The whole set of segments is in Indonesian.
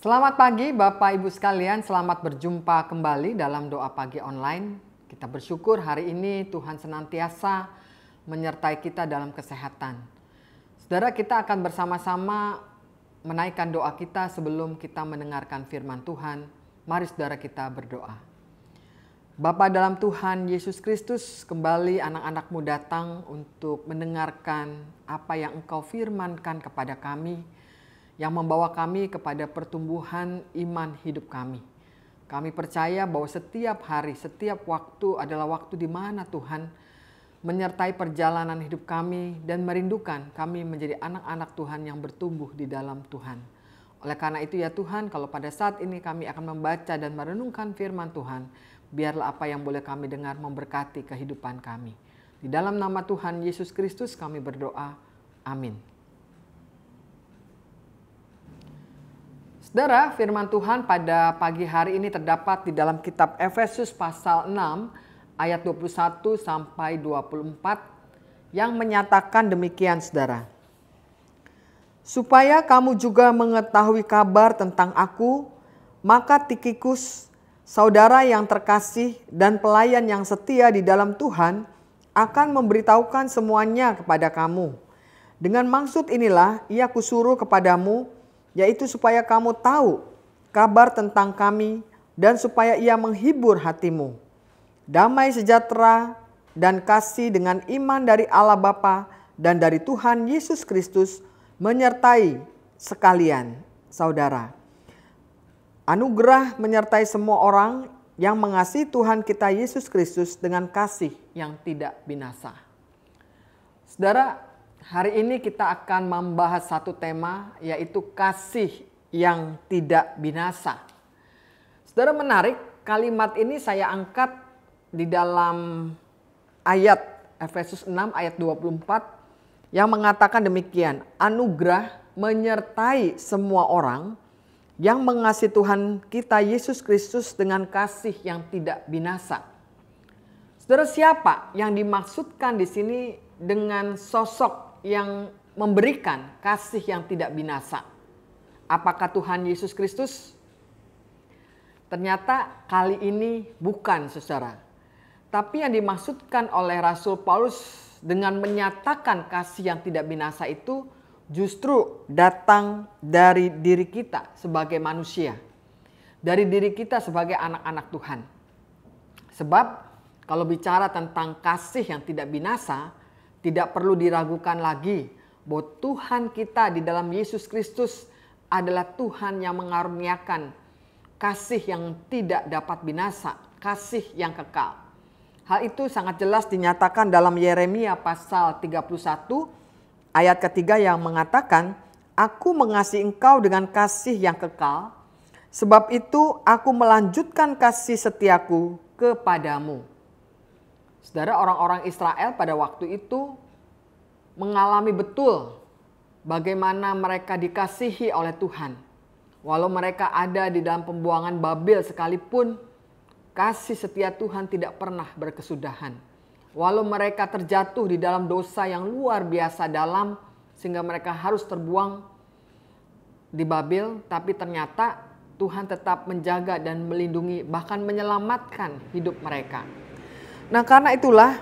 Selamat pagi Bapak Ibu sekalian, selamat berjumpa kembali dalam doa pagi online. Kita bersyukur hari ini Tuhan senantiasa menyertai kita dalam kesehatan. Saudara kita akan bersama-sama menaikkan doa kita sebelum kita mendengarkan firman Tuhan. Mari saudara kita berdoa. Bapa dalam Tuhan Yesus Kristus, kembali anak-anakmu datang untuk mendengarkan apa yang engkau firmankan kepada kami yang membawa kami kepada pertumbuhan iman hidup kami. Kami percaya bahwa setiap hari, setiap waktu adalah waktu di mana Tuhan menyertai perjalanan hidup kami dan merindukan kami menjadi anak-anak Tuhan yang bertumbuh di dalam Tuhan. Oleh karena itu ya Tuhan, kalau pada saat ini kami akan membaca dan merenungkan firman Tuhan, biarlah apa yang boleh kami dengar memberkati kehidupan kami. Di dalam nama Tuhan Yesus Kristus kami berdoa. Amin. Saudara, firman Tuhan pada pagi hari ini terdapat di dalam kitab Efesus pasal 6 ayat 21 sampai 24 yang menyatakan demikian Saudara. Supaya kamu juga mengetahui kabar tentang aku, maka Tikikus, saudara yang terkasih dan pelayan yang setia di dalam Tuhan, akan memberitahukan semuanya kepada kamu. Dengan maksud inilah ia kusuruh kepadamu yaitu supaya kamu tahu kabar tentang kami dan supaya ia menghibur hatimu. Damai sejahtera dan kasih dengan iman dari Allah Bapa dan dari Tuhan Yesus Kristus menyertai sekalian, saudara. Anugerah menyertai semua orang yang mengasihi Tuhan kita Yesus Kristus dengan kasih yang tidak binasa. Saudara, Hari ini kita akan membahas satu tema yaitu kasih yang tidak binasa. Saudara menarik kalimat ini saya angkat di dalam ayat Efesus 6 ayat 24 yang mengatakan demikian, anugerah menyertai semua orang yang mengasihi Tuhan kita Yesus Kristus dengan kasih yang tidak binasa. Saudara siapa yang dimaksudkan di sini dengan sosok yang memberikan kasih yang tidak binasa. Apakah Tuhan Yesus Kristus? Ternyata kali ini bukan, secara. Tapi yang dimaksudkan oleh Rasul Paulus dengan menyatakan kasih yang tidak binasa itu justru datang dari diri kita sebagai manusia. Dari diri kita sebagai anak-anak Tuhan. Sebab kalau bicara tentang kasih yang tidak binasa, tidak perlu diragukan lagi bahwa Tuhan kita di dalam Yesus Kristus adalah Tuhan yang mengaruniakan kasih yang tidak dapat binasa, kasih yang kekal. Hal itu sangat jelas dinyatakan dalam Yeremia pasal 31 ayat ketiga yang mengatakan, Aku mengasihi engkau dengan kasih yang kekal, sebab itu aku melanjutkan kasih setiaku kepadamu. Saudara orang-orang Israel pada waktu itu mengalami betul bagaimana mereka dikasihi oleh Tuhan. Walau mereka ada di dalam pembuangan Babel sekalipun, kasih setia Tuhan tidak pernah berkesudahan. Walau mereka terjatuh di dalam dosa yang luar biasa dalam sehingga mereka harus terbuang di Babel, tapi ternyata Tuhan tetap menjaga dan melindungi bahkan menyelamatkan hidup mereka. Nah, karena itulah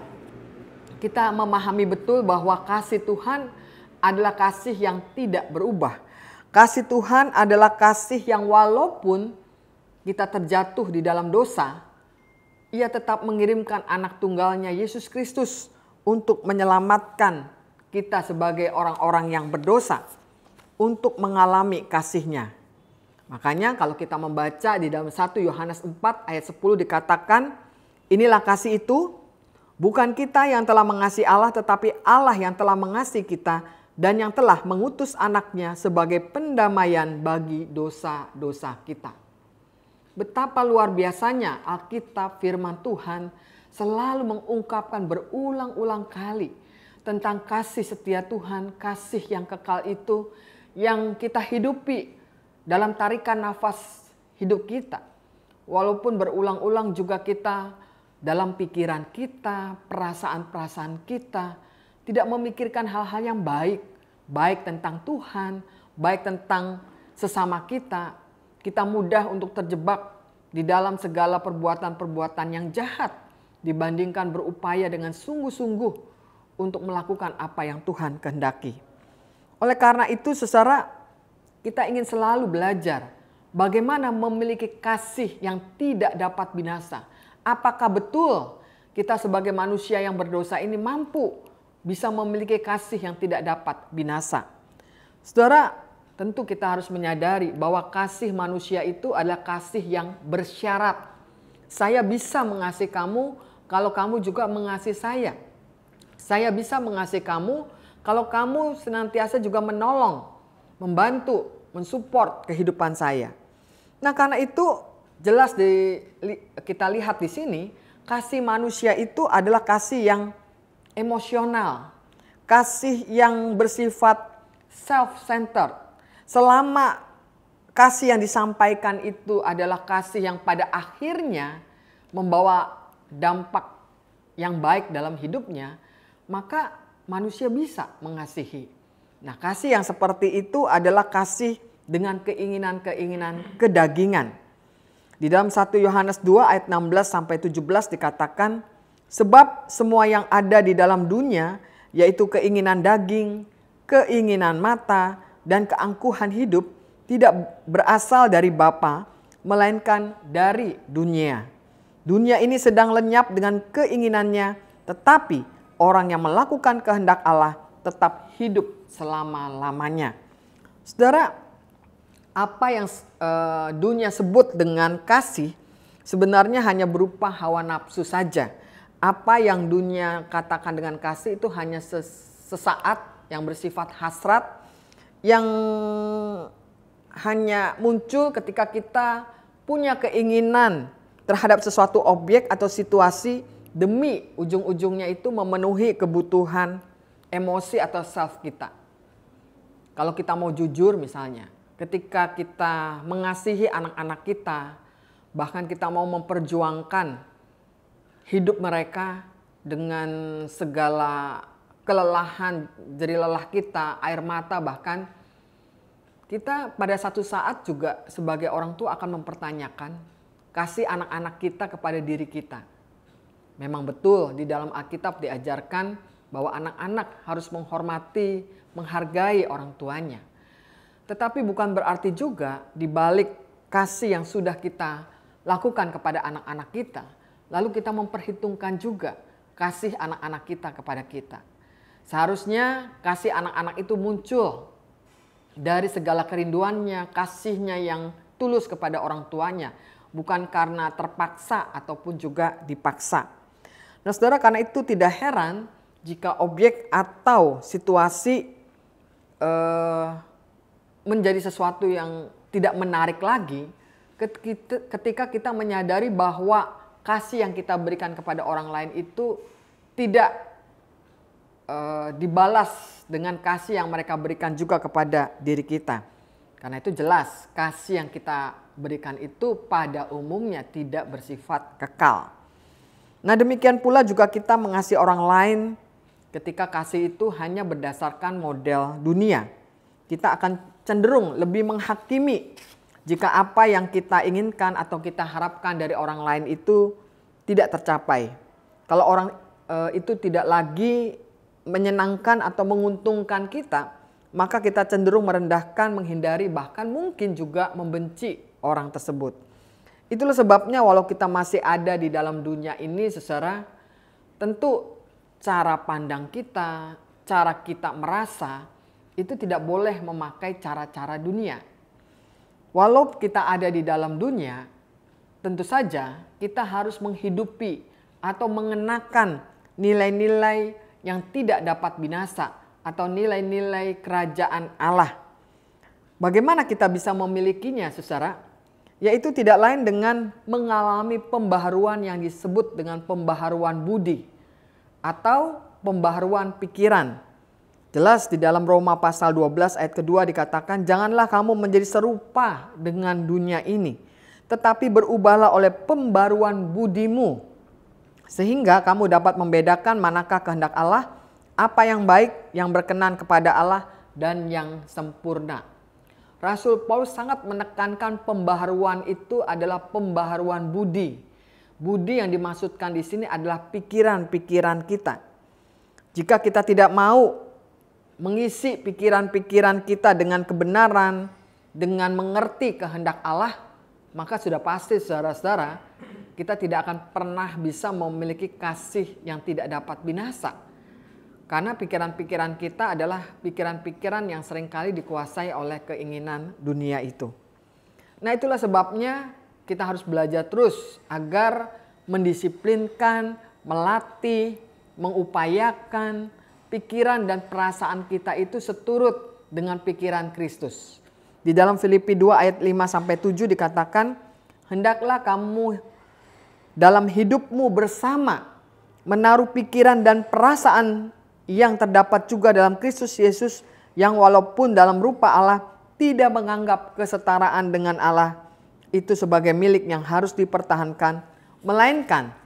kita memahami betul bahwa kasih Tuhan adalah kasih yang tidak berubah. Kasih Tuhan adalah kasih yang walaupun kita terjatuh di dalam dosa, ia tetap mengirimkan anak tunggalnya Yesus Kristus untuk menyelamatkan kita sebagai orang-orang yang berdosa untuk mengalami kasihnya. Makanya kalau kita membaca di dalam 1 Yohanes 4 ayat 10 dikatakan, Inilah kasih itu, bukan kita yang telah mengasihi Allah tetapi Allah yang telah mengasihi kita dan yang telah mengutus anaknya sebagai pendamaian bagi dosa-dosa kita. Betapa luar biasanya Alkitab firman Tuhan selalu mengungkapkan berulang-ulang kali tentang kasih setia Tuhan, kasih yang kekal itu yang kita hidupi dalam tarikan nafas hidup kita. Walaupun berulang-ulang juga kita dalam pikiran kita, perasaan-perasaan kita, tidak memikirkan hal-hal yang baik, baik tentang Tuhan, baik tentang sesama kita. Kita mudah untuk terjebak di dalam segala perbuatan-perbuatan yang jahat dibandingkan berupaya dengan sungguh-sungguh untuk melakukan apa yang Tuhan kehendaki. Oleh karena itu, secara kita ingin selalu belajar bagaimana memiliki kasih yang tidak dapat binasa Apakah betul kita sebagai manusia yang berdosa ini mampu bisa memiliki kasih yang tidak dapat binasa? Saudara, tentu kita harus menyadari bahwa kasih manusia itu adalah kasih yang bersyarat. Saya bisa mengasihi kamu kalau kamu juga mengasihi saya. Saya bisa mengasihi kamu kalau kamu senantiasa juga menolong, membantu, mensupport kehidupan saya. Nah, karena itu jelas di kita lihat di sini kasih manusia itu adalah kasih yang emosional, kasih yang bersifat self-centered. Selama kasih yang disampaikan itu adalah kasih yang pada akhirnya membawa dampak yang baik dalam hidupnya, maka manusia bisa mengasihi. Nah, kasih yang seperti itu adalah kasih dengan keinginan-keinginan kedagingan. Di dalam 1 Yohanes 2 ayat 16 sampai 17 dikatakan, sebab semua yang ada di dalam dunia yaitu keinginan daging, keinginan mata, dan keangkuhan hidup tidak berasal dari Bapa, melainkan dari dunia. Dunia ini sedang lenyap dengan keinginannya, tetapi orang yang melakukan kehendak Allah tetap hidup selama-lamanya. Saudara, apa yang uh, dunia sebut dengan kasih sebenarnya hanya berupa hawa nafsu saja. Apa yang dunia katakan dengan kasih itu hanya sesaat yang bersifat hasrat yang hanya muncul ketika kita punya keinginan terhadap sesuatu objek atau situasi demi ujung-ujungnya itu memenuhi kebutuhan emosi atau self kita. Kalau kita mau jujur misalnya, ketika kita mengasihi anak-anak kita, bahkan kita mau memperjuangkan hidup mereka dengan segala kelelahan, jadi lelah kita, air mata bahkan kita pada satu saat juga sebagai orang tua akan mempertanyakan kasih anak-anak kita kepada diri kita. Memang betul di dalam Alkitab diajarkan bahwa anak-anak harus menghormati, menghargai orang tuanya. Tetapi bukan berarti juga di balik kasih yang sudah kita lakukan kepada anak-anak kita, lalu kita memperhitungkan juga kasih anak-anak kita kepada kita. Seharusnya kasih anak-anak itu muncul dari segala kerinduannya, kasihnya yang tulus kepada orang tuanya, bukan karena terpaksa ataupun juga dipaksa. Nah, saudara, karena itu tidak heran jika objek atau situasi eh, menjadi sesuatu yang tidak menarik lagi ketika kita menyadari bahwa kasih yang kita berikan kepada orang lain itu tidak uh, dibalas dengan kasih yang mereka berikan juga kepada diri kita. Karena itu jelas kasih yang kita berikan itu pada umumnya tidak bersifat kekal. Nah demikian pula juga kita mengasihi orang lain ketika kasih itu hanya berdasarkan model dunia kita akan cenderung lebih menghakimi jika apa yang kita inginkan atau kita harapkan dari orang lain itu tidak tercapai. Kalau orang e, itu tidak lagi menyenangkan atau menguntungkan kita, maka kita cenderung merendahkan, menghindari, bahkan mungkin juga membenci orang tersebut. Itulah sebabnya walau kita masih ada di dalam dunia ini secara tentu cara pandang kita, cara kita merasa itu tidak boleh memakai cara-cara dunia. Walau kita ada di dalam dunia, tentu saja kita harus menghidupi atau mengenakan nilai-nilai yang tidak dapat binasa atau nilai-nilai kerajaan Allah. Bagaimana kita bisa memilikinya, secara? Yaitu tidak lain dengan mengalami pembaharuan yang disebut dengan pembaharuan budi atau pembaharuan pikiran Jelas di dalam Roma pasal 12 ayat kedua dikatakan janganlah kamu menjadi serupa dengan dunia ini. Tetapi berubahlah oleh pembaruan budimu. Sehingga kamu dapat membedakan manakah kehendak Allah, apa yang baik, yang berkenan kepada Allah, dan yang sempurna. Rasul Paulus sangat menekankan pembaharuan itu adalah pembaharuan budi. Budi yang dimaksudkan di sini adalah pikiran-pikiran kita. Jika kita tidak mau mengisi pikiran-pikiran kita dengan kebenaran, dengan mengerti kehendak Allah, maka sudah pasti saudara-saudara, kita tidak akan pernah bisa memiliki kasih yang tidak dapat binasa. Karena pikiran-pikiran kita adalah pikiran-pikiran yang seringkali dikuasai oleh keinginan dunia itu. Nah itulah sebabnya kita harus belajar terus agar mendisiplinkan, melatih, mengupayakan, pikiran dan perasaan kita itu seturut dengan pikiran Kristus. Di dalam Filipi 2 ayat 5 sampai 7 dikatakan, "Hendaklah kamu dalam hidupmu bersama menaruh pikiran dan perasaan yang terdapat juga dalam Kristus Yesus yang walaupun dalam rupa Allah tidak menganggap kesetaraan dengan Allah itu sebagai milik yang harus dipertahankan, melainkan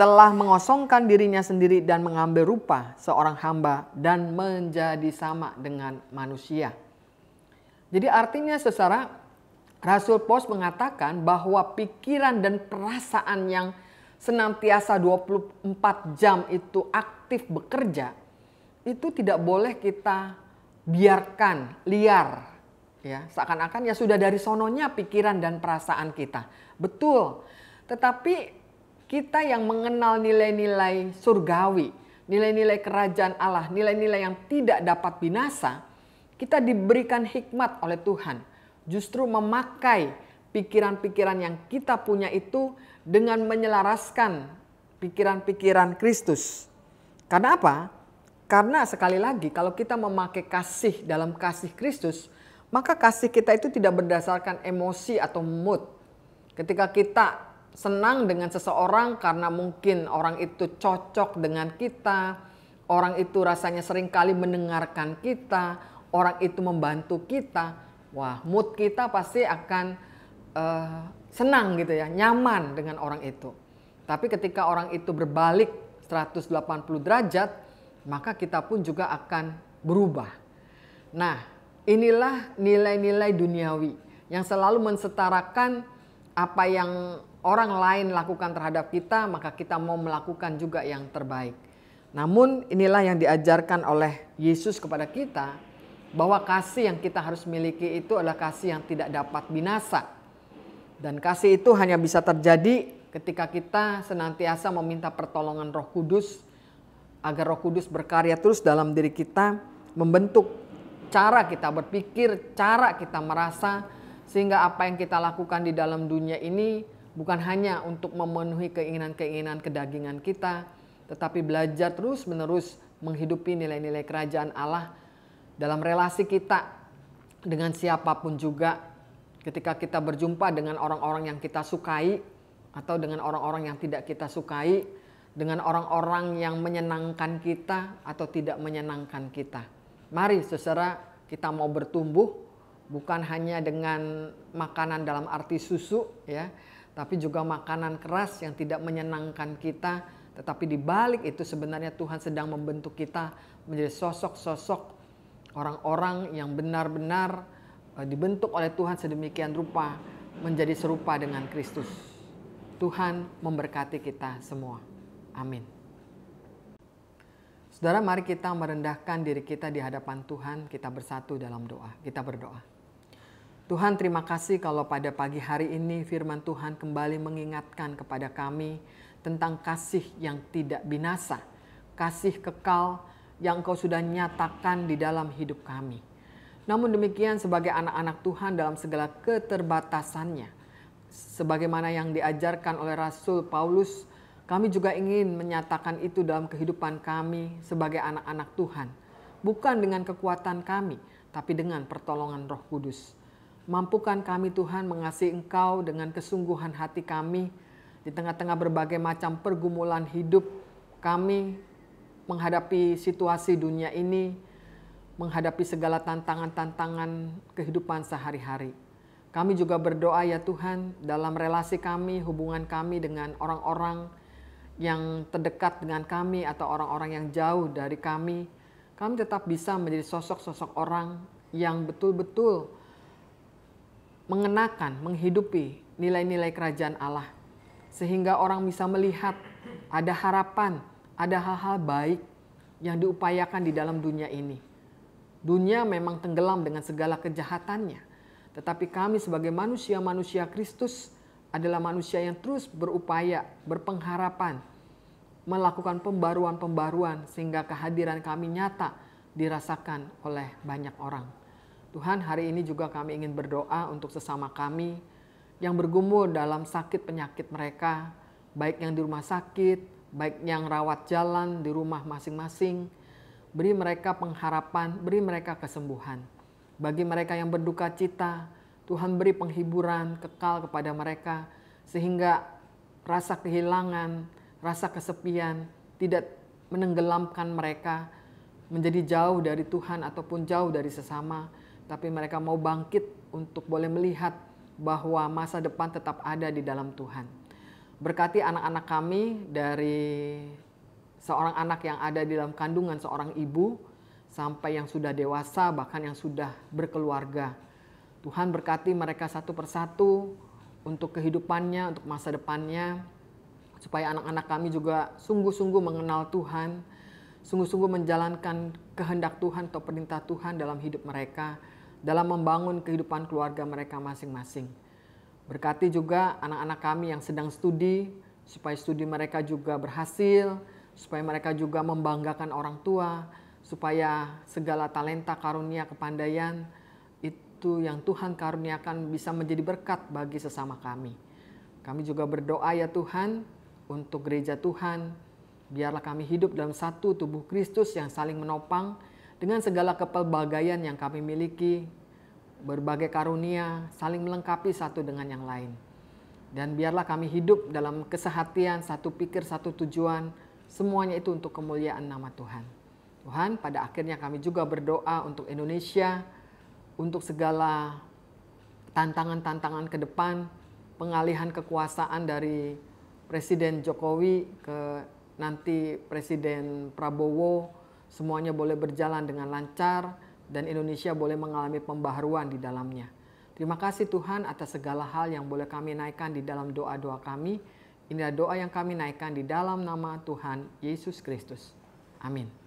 telah mengosongkan dirinya sendiri dan mengambil rupa seorang hamba dan menjadi sama dengan manusia. Jadi artinya secara Rasul Paulus mengatakan bahwa pikiran dan perasaan yang senantiasa 24 jam itu aktif bekerja itu tidak boleh kita biarkan liar ya seakan-akan ya sudah dari sononya pikiran dan perasaan kita betul tetapi kita yang mengenal nilai-nilai surgawi, nilai-nilai kerajaan Allah, nilai-nilai yang tidak dapat binasa, kita diberikan hikmat oleh Tuhan. Justru memakai pikiran-pikiran yang kita punya itu dengan menyelaraskan pikiran-pikiran Kristus. Karena apa? Karena sekali lagi kalau kita memakai kasih dalam kasih Kristus, maka kasih kita itu tidak berdasarkan emosi atau mood. Ketika kita senang dengan seseorang karena mungkin orang itu cocok dengan kita, orang itu rasanya seringkali mendengarkan kita, orang itu membantu kita. Wah, mood kita pasti akan uh, senang gitu ya, nyaman dengan orang itu. Tapi ketika orang itu berbalik 180 derajat, maka kita pun juga akan berubah. Nah, inilah nilai-nilai duniawi yang selalu mensetarakan apa yang orang lain lakukan terhadap kita, maka kita mau melakukan juga yang terbaik. Namun inilah yang diajarkan oleh Yesus kepada kita bahwa kasih yang kita harus miliki itu adalah kasih yang tidak dapat binasa. Dan kasih itu hanya bisa terjadi ketika kita senantiasa meminta pertolongan Roh Kudus agar Roh Kudus berkarya terus dalam diri kita, membentuk cara kita berpikir, cara kita merasa sehingga apa yang kita lakukan di dalam dunia ini bukan hanya untuk memenuhi keinginan-keinginan kedagingan kita, tetapi belajar terus-menerus menghidupi nilai-nilai kerajaan Allah dalam relasi kita dengan siapapun juga. Ketika kita berjumpa dengan orang-orang yang kita sukai atau dengan orang-orang yang tidak kita sukai, dengan orang-orang yang menyenangkan kita atau tidak menyenangkan kita. Mari secara kita mau bertumbuh bukan hanya dengan makanan dalam arti susu ya, tapi juga makanan keras yang tidak menyenangkan kita. Tetapi di balik itu sebenarnya Tuhan sedang membentuk kita menjadi sosok-sosok orang-orang yang benar-benar eh, dibentuk oleh Tuhan sedemikian rupa menjadi serupa dengan Kristus. Tuhan memberkati kita semua. Amin. Saudara, mari kita merendahkan diri kita di hadapan Tuhan. Kita bersatu dalam doa. Kita berdoa. Tuhan terima kasih kalau pada pagi hari ini firman Tuhan kembali mengingatkan kepada kami tentang kasih yang tidak binasa, kasih kekal yang engkau sudah nyatakan di dalam hidup kami. Namun demikian sebagai anak-anak Tuhan dalam segala keterbatasannya, sebagaimana yang diajarkan oleh Rasul Paulus, kami juga ingin menyatakan itu dalam kehidupan kami sebagai anak-anak Tuhan. Bukan dengan kekuatan kami, tapi dengan pertolongan roh kudus. Mampukan kami Tuhan mengasihi Engkau dengan kesungguhan hati kami di tengah-tengah berbagai macam pergumulan hidup kami menghadapi situasi dunia ini, menghadapi segala tantangan-tantangan kehidupan sehari-hari. Kami juga berdoa ya Tuhan dalam relasi kami, hubungan kami dengan orang-orang yang terdekat dengan kami atau orang-orang yang jauh dari kami. Kami tetap bisa menjadi sosok-sosok orang yang betul-betul mengenakan, menghidupi nilai-nilai kerajaan Allah, sehingga orang bisa melihat ada harapan, ada hal-hal baik yang diupayakan di dalam dunia ini. Dunia memang tenggelam dengan segala kejahatannya, tetapi kami, sebagai manusia-manusia Kristus, adalah manusia yang terus berupaya, berpengharapan, melakukan pembaruan-pembaruan, sehingga kehadiran kami nyata dirasakan oleh banyak orang. Tuhan, hari ini juga kami ingin berdoa untuk sesama kami yang bergumul dalam sakit penyakit mereka, baik yang di rumah sakit, baik yang rawat jalan di rumah masing-masing. Beri mereka pengharapan, beri mereka kesembuhan. Bagi mereka yang berduka cita, Tuhan beri penghiburan kekal kepada mereka sehingga rasa kehilangan, rasa kesepian tidak menenggelamkan mereka menjadi jauh dari Tuhan ataupun jauh dari sesama, tapi mereka mau bangkit untuk boleh melihat bahwa masa depan tetap ada di dalam Tuhan. Berkati anak-anak kami dari seorang anak yang ada di dalam kandungan seorang ibu sampai yang sudah dewasa bahkan yang sudah berkeluarga. Tuhan berkati mereka satu persatu untuk kehidupannya, untuk masa depannya supaya anak-anak kami juga sungguh-sungguh mengenal Tuhan, sungguh-sungguh menjalankan kehendak Tuhan atau perintah Tuhan dalam hidup mereka dalam membangun kehidupan keluarga mereka masing-masing. Berkati juga anak-anak kami yang sedang studi, supaya studi mereka juga berhasil, supaya mereka juga membanggakan orang tua, supaya segala talenta karunia kepandaian itu yang Tuhan karuniakan bisa menjadi berkat bagi sesama kami. Kami juga berdoa ya Tuhan untuk gereja Tuhan, biarlah kami hidup dalam satu tubuh Kristus yang saling menopang, dengan segala kepelbagaian yang kami miliki, berbagai karunia saling melengkapi satu dengan yang lain. Dan biarlah kami hidup dalam kesehatian, satu pikir, satu tujuan, semuanya itu untuk kemuliaan nama Tuhan. Tuhan, pada akhirnya kami juga berdoa untuk Indonesia, untuk segala tantangan-tantangan ke depan, pengalihan kekuasaan dari Presiden Jokowi ke nanti Presiden Prabowo, Semuanya boleh berjalan dengan lancar dan Indonesia boleh mengalami pembaharuan di dalamnya. Terima kasih Tuhan atas segala hal yang boleh kami naikkan di dalam doa-doa kami. Inilah doa yang kami naikkan di dalam nama Tuhan Yesus Kristus. Amin.